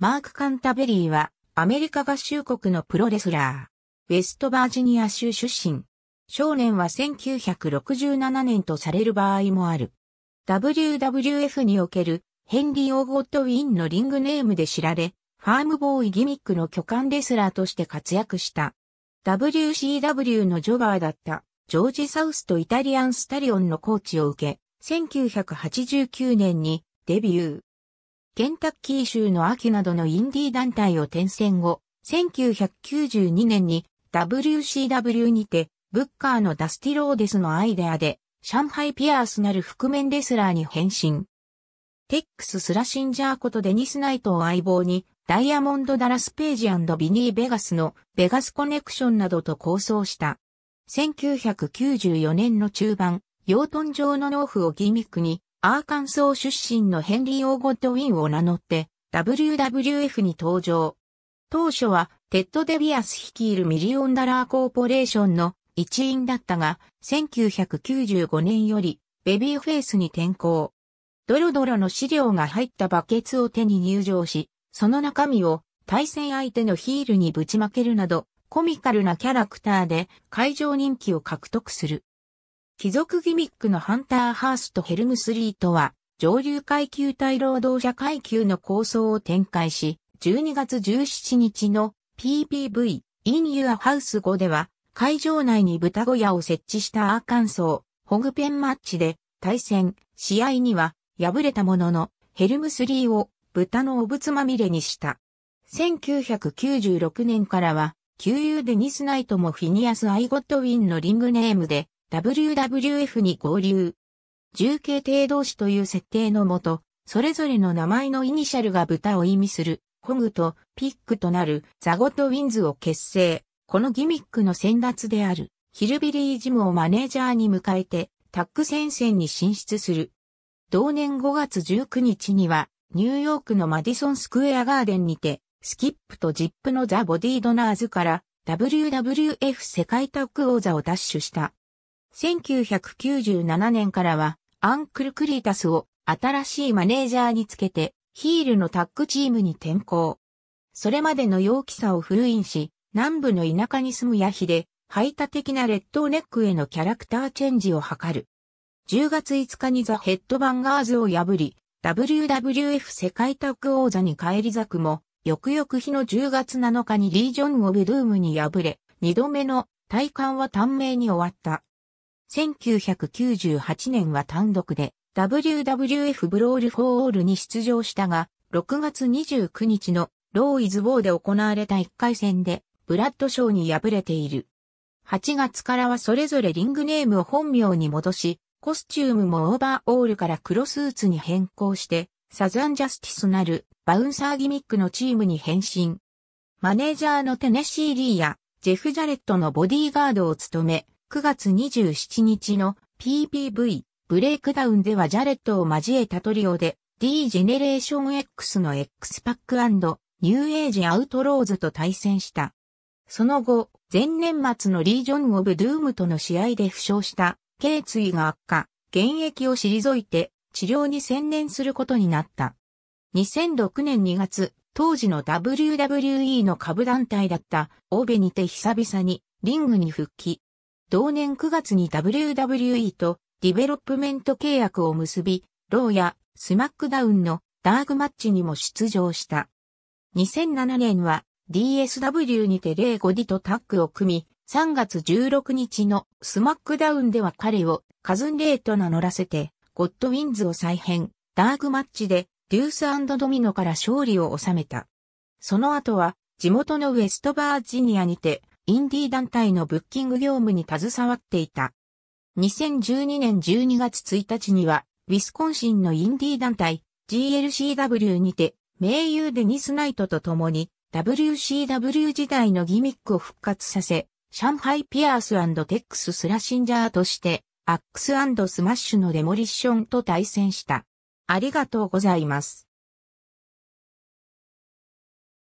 マーク・カンタベリーは、アメリカ合衆国のプロレスラー。ウェストバージニア州出身。少年は1967年とされる場合もある。WWF におけるヘンリー・オー・ゴット・ウィンのリングネームで知られ、ファームボーイギミックの巨漢レスラーとして活躍した。WCW のジョバーだったジョージ・サウスとイタリアン・スタリオンのコーチを受け、1989年にデビュー。ケンタッキー州の秋などのインディー団体を転戦後、1992年に WCW にて、ブッカーのダスティローデスのアイデアで、上海ピアースなる覆面レスラーに変身。テックス・スラシンジャーことデニス・ナイトを相棒に、ダイヤモンド・ダラス・ページビニー・ベガスのベガスコネクションなどと構想した。1994年の中盤、養豚場の農夫をギミックに、アーカンソー出身のヘンリー・オー・ゴッドウィンを名乗って WWF に登場。当初はテッド・デビアス率いるミリオンダラーコーポレーションの一員だったが、1995年よりベビーフェイスに転向。ドロドロの資料が入ったバケツを手に入場し、その中身を対戦相手のヒールにぶちまけるなど、コミカルなキャラクターで会場人気を獲得する。貴族ギミックのハンター・ハースとヘルムスリーは、上流階級対労働者階級の構想を展開し、12月17日の PPV In Your House 5では、会場内に豚小屋を設置したアーカンソー、ホグペンマッチで対戦、試合には敗れたものの、ヘルムスリーを豚のおぶつまみれにした。1996年からは、旧友デニス・ナイトもフィニアス・アイゴットウィンのリングネームで WWF に合流。重慶帝同士という設定のもと、それぞれの名前のイニシャルが豚を意味する、コグとピックとなるザゴとウィンズを結成。このギミックの先達である、ヒルビリージムをマネージャーに迎えて、タック戦線に進出する。同年5月19日には、ニューヨークのマディソンスクエアガーデンにて、スキップとジップのザ・ボディドナーズから WWF 世界タック王座を奪取した。1997年からは、アンクル・クリータスを新しいマネージャーにつけて、ヒールのタッグチームに転向。それまでの陽気さを封印し、南部の田舎に住むヤヒで、排他的なレッドネックへのキャラクターチェンジを図る。10月5日にザ・ヘッドバンガーズを破り、WWF 世界タッグ王座に返り咲くも、翌々日の10月7日にリージョン・オブ・ドゥームに敗れ、2度目の体感は短命に終わった。1998年は単独で WWF ブロールフォーオールに出場したが、6月29日のローイズ・ウォーで行われた1回戦でブラッドショーに敗れている。8月からはそれぞれリングネームを本名に戻し、コスチュームもオーバーオールから黒スーツに変更して、サザンジャスティスなるバウンサーギミックのチームに変身。マネージャーのテネシー・リーやジェフ・ジャレットのボディーガードを務め、9月27日の PPV ブレイクダウンではジャレットを交えたトリオで D ジェネレーション X の X パックニューエイジアウトローズと対戦した。その後、前年末のリージョン・オブ・ドゥームとの試合で負傷した頸椎が悪化、現役を退いて治療に専念することになった。2006年2月、当時の WWE の下部団体だったオーベにて久々にリングに復帰。同年9月に WWE とディベロップメント契約を結び、ローやスマックダウンのダークマッチにも出場した。2007年は DSW にてレイ・ゴディとタッグを組み、3月16日のスマックダウンでは彼をカズン・レイと名乗らせて、ゴッドウィンズを再編、ダークマッチでデュースドミノから勝利を収めた。その後は地元のウェストバージニアにてインディー団体のブッキング業務に携わっていた。2012年12月1日には、ウィスコンシンのインディー団体 GLCW にて、名優デニス・ナイトと共に WCW 時代のギミックを復活させ、上海ピアーステックス・スラシンジャーとして、アックススマッシュのデモリッションと対戦した。ありがとうございます。